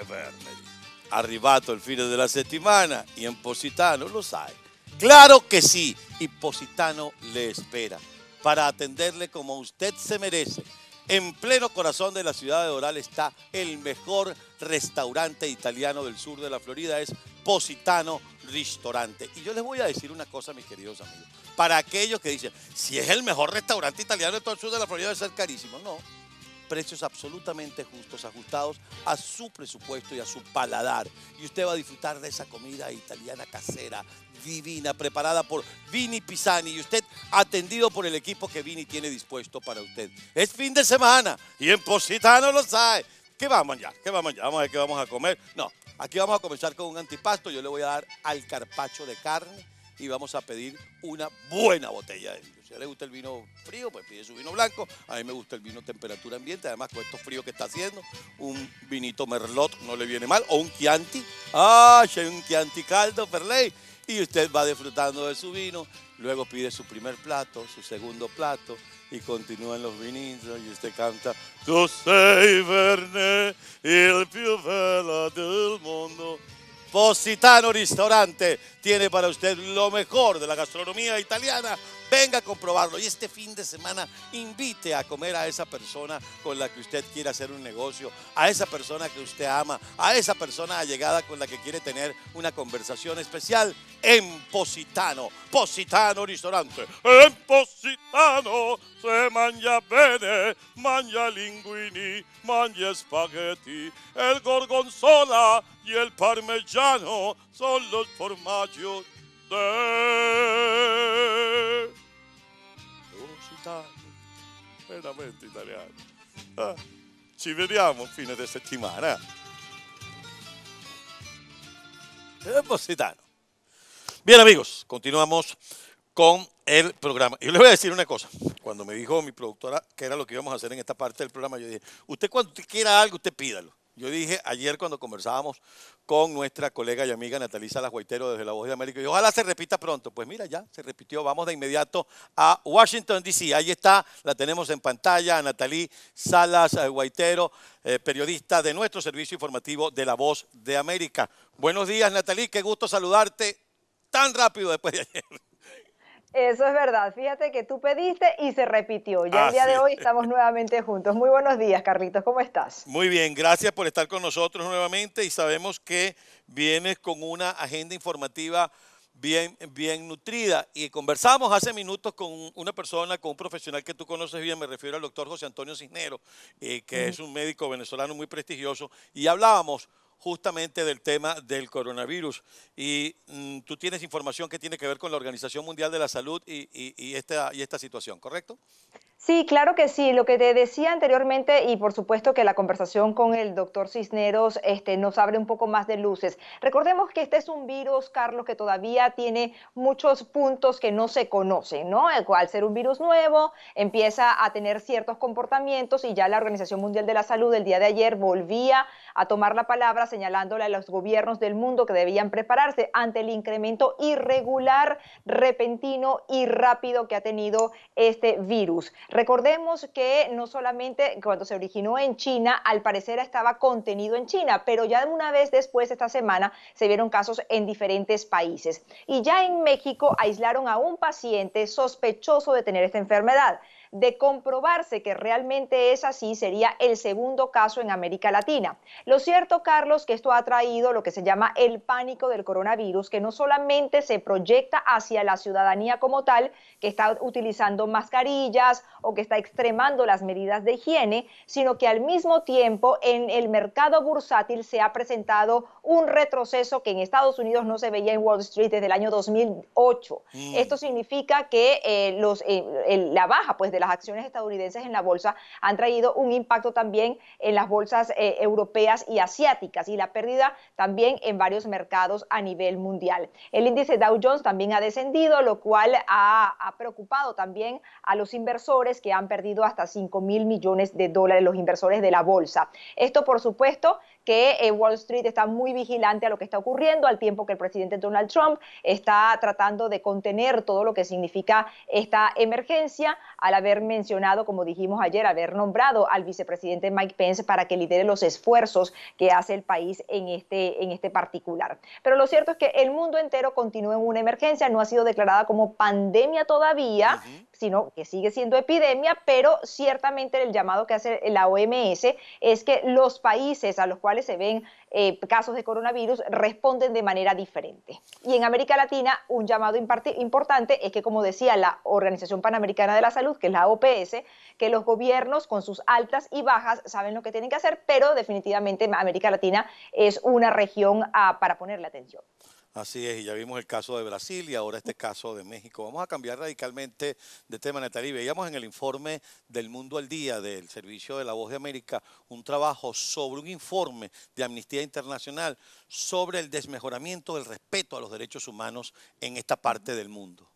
el fin de la semana Y en Positano, lo sabe Claro que sí, y Positano le espera para atenderle como usted se merece. En pleno corazón de la ciudad de Oral está el mejor restaurante italiano del sur de la Florida, es Positano Ristorante. Y yo les voy a decir una cosa, mis queridos amigos. Para aquellos que dicen, si es el mejor restaurante italiano de todo el sur de la Florida, debe ser carísimo. No, precios absolutamente justos, ajustados a su presupuesto y a su paladar. Y usted va a disfrutar de esa comida italiana casera, divina, preparada por Vini Pisani y usted atendido por el equipo que Vini tiene dispuesto para usted. Es fin de semana y en Positano lo sabe. ¿Qué vamos ya? ¿Qué vamos ya? Vamos a ver qué vamos a comer. No, aquí vamos a comenzar con un antipasto. Yo le voy a dar al carpacho de carne y vamos a pedir una buena botella de vino. Si a le gusta el vino frío, pues pide su vino blanco. A mí me gusta el vino temperatura ambiente, además con esto frío que está haciendo, un vinito merlot no le viene mal, o un Chianti. ¡Ah! Un Chianti caldo, Perley. Y usted va disfrutando de su vino, luego pide su primer plato, su segundo plato, y continúan los vinitos, y usted canta Tu sei verne, il più bello del mundo! Positano Ristorante tiene para usted lo mejor de la gastronomía italiana venga a comprobarlo y este fin de semana invite a comer a esa persona con la que usted quiere hacer un negocio, a esa persona que usted ama, a esa persona allegada con la que quiere tener una conversación especial en Positano, Positano Restaurante. En Positano se manja bene, manja linguini, Maña spaghetti, el gorgonzola y el parmigiano son los formatos de italiano, veramente italiano. Ah, ci vediamo fine eh, Bien amigos, continuamos con el programa. Yo les voy a decir una cosa. Cuando me dijo mi productora que era lo que íbamos a hacer en esta parte del programa, yo dije, usted cuando quiera algo, usted pídalo. Yo dije ayer cuando conversábamos con nuestra colega y amiga Salas Guaitero desde La Voz de América, y ojalá se repita pronto. Pues mira, ya se repitió. Vamos de inmediato a Washington, D.C. Ahí está, la tenemos en pantalla, a Natalí Salas Guaitero, eh, periodista de nuestro servicio informativo de La Voz de América. Buenos días, Natalí, qué gusto saludarte tan rápido después de ayer. Eso es verdad. Fíjate que tú pediste y se repitió. Ya el ah, día de hoy estamos nuevamente juntos. Muy buenos días, Carlitos. ¿Cómo estás? Muy bien. Gracias por estar con nosotros nuevamente y sabemos que vienes con una agenda informativa bien, bien nutrida. Y conversamos hace minutos con una persona, con un profesional que tú conoces bien, me refiero al doctor José Antonio Cisnero, eh, que es un médico venezolano muy prestigioso, y hablábamos justamente del tema del coronavirus. Y mm, tú tienes información que tiene que ver con la Organización Mundial de la Salud y, y, y, esta, y esta situación, ¿correcto? Sí, claro que sí. Lo que te decía anteriormente y por supuesto que la conversación con el doctor Cisneros este, nos abre un poco más de luces. Recordemos que este es un virus, Carlos, que todavía tiene muchos puntos que no se conocen, ¿no? Al ser un virus nuevo, empieza a tener ciertos comportamientos y ya la Organización Mundial de la Salud el día de ayer volvía a tomar la palabra señalándole a los gobiernos del mundo que debían prepararse ante el incremento irregular, repentino y rápido que ha tenido este virus. Recordemos que no solamente cuando se originó en China, al parecer estaba contenido en China, pero ya una vez después esta semana se vieron casos en diferentes países. Y ya en México aislaron a un paciente sospechoso de tener esta enfermedad. De comprobarse que realmente es así, sería el segundo caso en América Latina. Lo cierto, Carlos, que esto ha traído lo que se llama el pánico del coronavirus, que no solamente se proyecta hacia la ciudadanía como tal, que está utilizando mascarillas o que está extremando las medidas de higiene, sino que al mismo tiempo en el mercado bursátil se ha presentado un retroceso que en Estados Unidos no se veía en Wall Street desde el año 2008. Mm. Esto significa que eh, eh, la baja pues, de las acciones estadounidenses en la bolsa han traído un impacto también en las bolsas eh, europeas y asiáticas y la pérdida también en varios mercados a nivel mundial. El índice Dow Jones también ha descendido, lo cual ha, ha preocupado también a los inversores que han perdido hasta 5 mil millones de dólares los inversores de la bolsa. Esto, por supuesto, que eh, Wall Street está muy vigilante a lo que está ocurriendo, al tiempo que el presidente Donald Trump está tratando de contener todo lo que significa esta emergencia, al haber mencionado, como dijimos ayer, haber nombrado al vicepresidente Mike Pence para que lidere los esfuerzos que hace el país en este, en este particular. Pero lo cierto es que el mundo entero continúa en una emergencia, no ha sido declarada como pandemia todavía sino que sigue siendo epidemia, pero ciertamente el llamado que hace la OMS es que los países a los cuales se ven eh, casos de coronavirus responden de manera diferente. Y en América Latina, un llamado importante es que, como decía la Organización Panamericana de la Salud, que es la OPS, que los gobiernos con sus altas y bajas saben lo que tienen que hacer, pero definitivamente América Latina es una región para ah, para ponerle atención. Así es, y ya vimos el caso de Brasil y ahora este caso de México. Vamos a cambiar radicalmente de tema, Natalie. Veíamos en el informe del Mundo al Día del Servicio de la Voz de América un trabajo sobre un informe de Amnistía Internacional sobre el desmejoramiento del respeto a los derechos humanos en esta parte del mundo.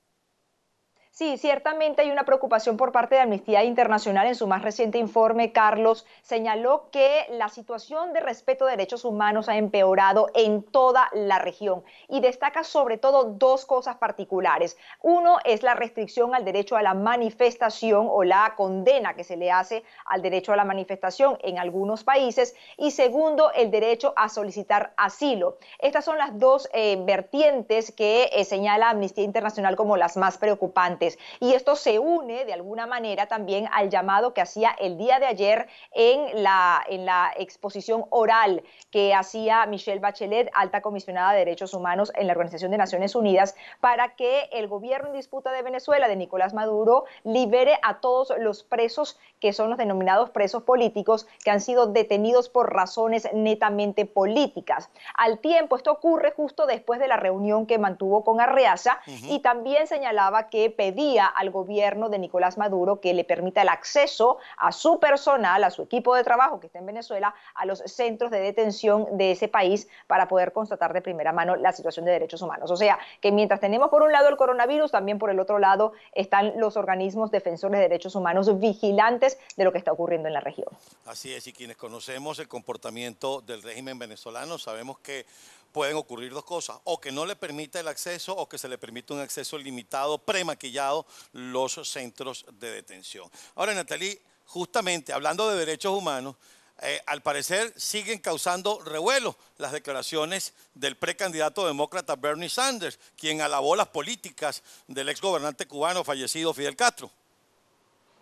Sí, ciertamente hay una preocupación por parte de Amnistía Internacional. En su más reciente informe, Carlos señaló que la situación de respeto de derechos humanos ha empeorado en toda la región y destaca sobre todo dos cosas particulares. Uno es la restricción al derecho a la manifestación o la condena que se le hace al derecho a la manifestación en algunos países y segundo, el derecho a solicitar asilo. Estas son las dos eh, vertientes que eh, señala Amnistía Internacional como las más preocupantes. Y esto se une de alguna manera también al llamado que hacía el día de ayer en la, en la exposición oral que hacía Michelle Bachelet, alta comisionada de Derechos Humanos en la Organización de Naciones Unidas, para que el gobierno en disputa de Venezuela, de Nicolás Maduro, libere a todos los presos que son los denominados presos políticos que han sido detenidos por razones netamente políticas. Al tiempo, esto ocurre justo después de la reunión que mantuvo con Arreaza y también señalaba que pedía al gobierno de Nicolás Maduro que le permita el acceso a su personal, a su equipo de trabajo que está en Venezuela, a los centros de detención de ese país para poder constatar de primera mano la situación de derechos humanos. O sea, que mientras tenemos por un lado el coronavirus, también por el otro lado están los organismos defensores de derechos humanos vigilantes de lo que está ocurriendo en la región. Así es, y quienes conocemos el comportamiento del régimen venezolano sabemos que pueden ocurrir dos cosas, o que no le permita el acceso o que se le permita un acceso limitado, premaquillado, los centros de detención. Ahora, Natalie, justamente hablando de derechos humanos, eh, al parecer siguen causando revuelo las declaraciones del precandidato demócrata Bernie Sanders, quien alabó las políticas del exgobernante cubano fallecido Fidel Castro.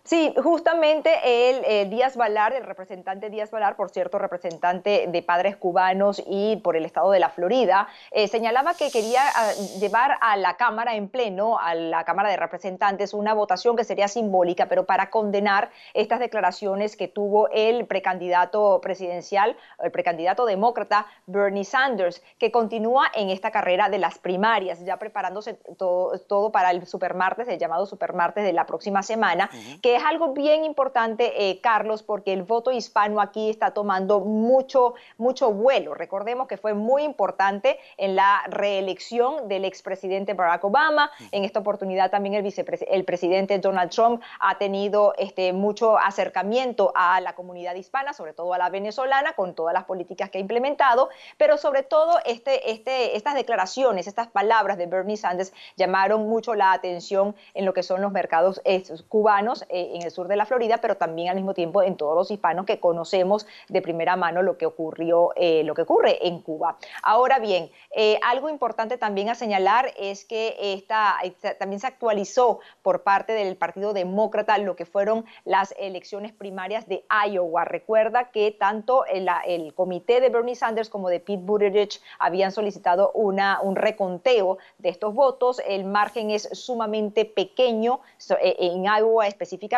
Sí, justamente el eh, Díaz Valar, el representante Díaz Valar, por cierto, representante de padres cubanos y por el estado de la Florida, eh, señalaba que quería ah, llevar a la Cámara en pleno, a la Cámara de Representantes, una votación que sería simbólica, pero para condenar estas declaraciones que tuvo el precandidato presidencial, el precandidato demócrata Bernie Sanders, que continúa en esta carrera de las primarias, ya preparándose todo, para el supermartes, el llamado supermartes de la próxima semana, que es algo bien importante, eh, Carlos, porque el voto hispano aquí está tomando mucho, mucho vuelo. Recordemos que fue muy importante en la reelección del expresidente Barack Obama. En esta oportunidad también el, el presidente Donald Trump ha tenido este, mucho acercamiento a la comunidad hispana, sobre todo a la venezolana, con todas las políticas que ha implementado, pero sobre todo este, este, estas declaraciones, estas palabras de Bernie Sanders llamaron mucho la atención en lo que son los mercados cubanos. Eh, en el sur de la Florida, pero también al mismo tiempo en todos los hispanos que conocemos de primera mano lo que ocurrió, eh, lo que ocurre en Cuba. Ahora bien, eh, algo importante también a señalar es que esta, también se actualizó por parte del Partido Demócrata lo que fueron las elecciones primarias de Iowa. Recuerda que tanto el, comité de Bernie Sanders como de Pete Buttigieg habían solicitado una, un reconteo de estos votos. El margen es sumamente pequeño eh, en Iowa específicamente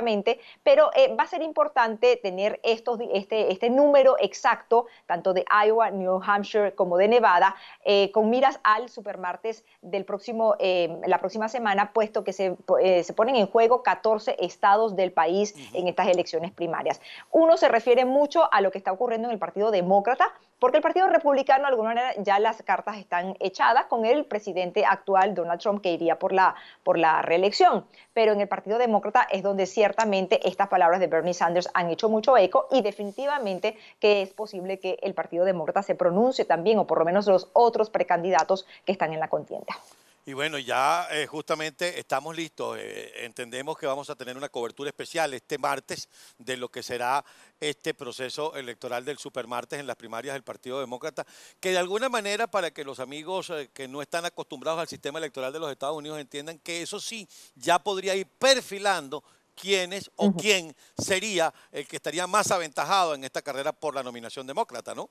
pero eh, va a ser importante tener estos, este, este número exacto, tanto de Iowa, New Hampshire como de Nevada, eh, con miras al supermartes del próximo, eh, la próxima semana, puesto que se, se, ponen en juego 14 estados del país en estas elecciones primarias. Uno se refiere mucho a lo que está ocurriendo en el Partido Demócrata, porque el Partido Republicano, de alguna manera, ya las cartas están echadas con el presidente actual, Donald Trump, que iría por la, por la reelección. Pero en el Partido Demócrata es donde sí ciertamente estas palabras de Bernie Sanders han hecho mucho eco y definitivamente que es posible que el Partido Demócrata se pronuncie también, o por lo menos los otros precandidatos que están en la contienda. Y bueno, ya eh, justamente estamos listos. Eh, entendemos que vamos a tener una cobertura especial este martes de lo que será este proceso electoral del supermartes en las primarias del Partido Demócrata, que de alguna manera para que los amigos eh, que no están acostumbrados al sistema electoral de los Estados Unidos entiendan que eso sí ya podría ir perfilando quiénes o quién sería el que estaría más aventajado en esta carrera por la nominación demócrata, ¿no?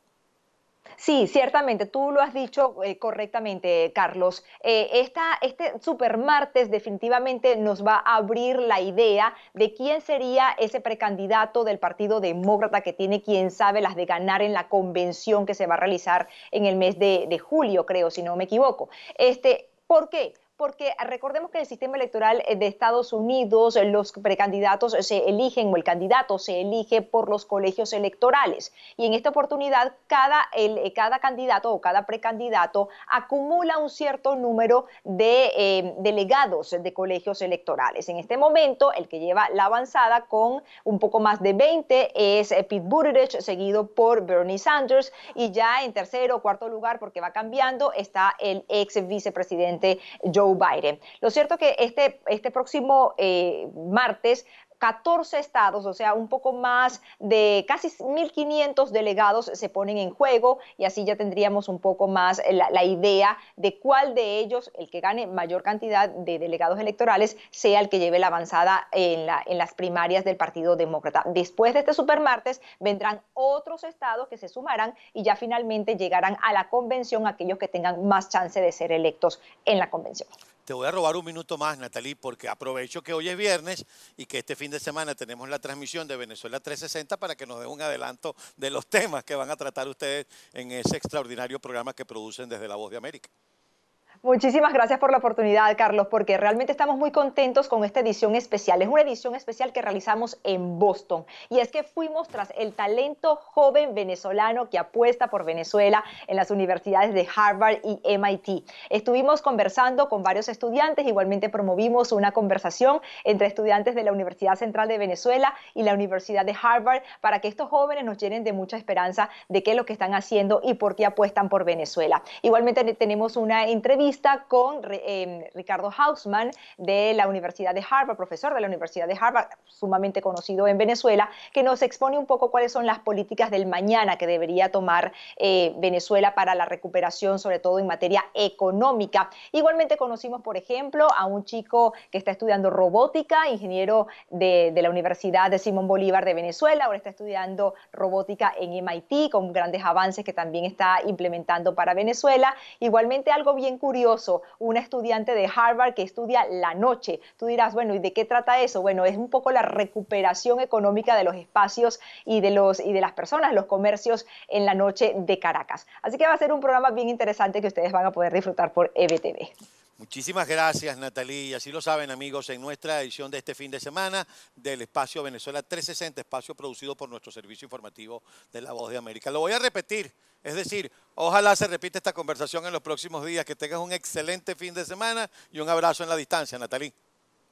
Sí, ciertamente, tú lo has dicho eh, correctamente, Carlos. Eh, esta, este supermartes definitivamente nos va a abrir la idea de quién sería ese precandidato del Partido Demócrata que tiene, quién sabe, las de ganar en la convención que se va a realizar en el mes de, julio, creo, si no me equivoco. Este, ¿Por qué? porque recordemos que el sistema electoral eh, de Estados Unidos, eh, los precandidatos se eligen o el candidato se elige por los colegios electorales. Y en esta oportunidad, cada, el, eh, cada candidato o cada precandidato acumula un cierto número de em, delegados de colegios electorales. En este momento, el que lleva la avanzada con un poco más de 20 es Pete Buttigieg, seguido por Bernie Sanders. Y ya en tercero o cuarto lugar, porque va cambiando, está el ex vicepresidente Joe lo cierto es que este, este próximo eh, martes 14 estados, o sea, un poco más de casi 1.500 delegados se ponen en juego y así ya tendríamos un poco más la, idea de cuál de ellos, el que gane mayor cantidad de delegados electorales, sea el que lleve la avanzada en, en las primarias del Partido Demócrata. Después de este supermartes vendrán otros estados que se sumarán y ya finalmente llegarán a la convención aquellos que tengan más chance de ser electos en la convención. Te voy a robar un minuto más, Natalí, porque aprovecho que hoy es viernes y que este fin de semana tenemos la transmisión de Venezuela 360 para que nos dé un adelanto de los temas que van a tratar ustedes en ese extraordinario programa que producen desde La Voz de América. Muchísimas gracias por la oportunidad, Carlos, porque realmente estamos muy contentos con esta edición especial. Es una edición especial que realizamos en Boston. Y es que fuimos tras el talento joven venezolano que apuesta por Venezuela en las universidades de Harvard y MIT. Estuvimos conversando con varios estudiantes, igualmente promovimos una conversación entre estudiantes de la Universidad Central de Venezuela y la Universidad de Harvard para que estos jóvenes nos llenen de mucha esperanza de qué es lo que están haciendo y por qué apuestan por Venezuela. Igualmente tenemos una entrevista con em, Ricardo Hausman de la Universidad de Harvard, profesor de la Universidad de Harvard, sumamente conocido en Venezuela, que nos expone un poco cuáles son las políticas del mañana que debería tomar eh, Venezuela para la recuperación, sobre todo en materia económica. Igualmente conocimos, por ejemplo, a un chico que está estudiando robótica, ingeniero de, de la Universidad de Simón Bolívar de Venezuela, ahora está estudiando robótica en MIT con grandes avances que también está implementando para Venezuela. Igualmente algo bien curioso un una estudiante de Harvard que estudia la noche. Tú dirás, bueno, ¿y de qué trata eso? Bueno, es un poco la recuperación económica de los espacios y de, los, y de las personas, los comercios en la noche de Caracas. Así que va a ser un programa bien interesante que ustedes van a poder disfrutar por EBTV. Muchísimas gracias, Natalí. Y así lo saben, amigos, en nuestra edición de este fin de semana del Espacio Venezuela 360, espacio producido por nuestro servicio informativo de La Voz de América. Lo voy a repetir es decir, ojalá se repita esta conversación en los próximos días, que tengas un excelente fin de semana y un abrazo en la distancia, Natalí.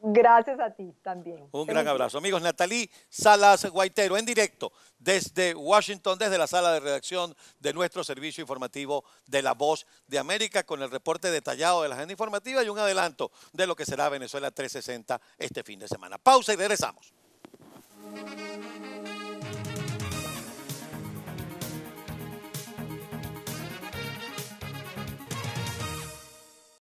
Gracias a ti también. Un gran abrazo. Amigos, Natalí Salas Guaitero, en directo desde Washington, desde la sala de redacción de nuestro servicio informativo de La Voz de América, con el reporte detallado de la agenda informativa y un adelanto de lo que será Venezuela 360 este fin de semana. Pausa y regresamos.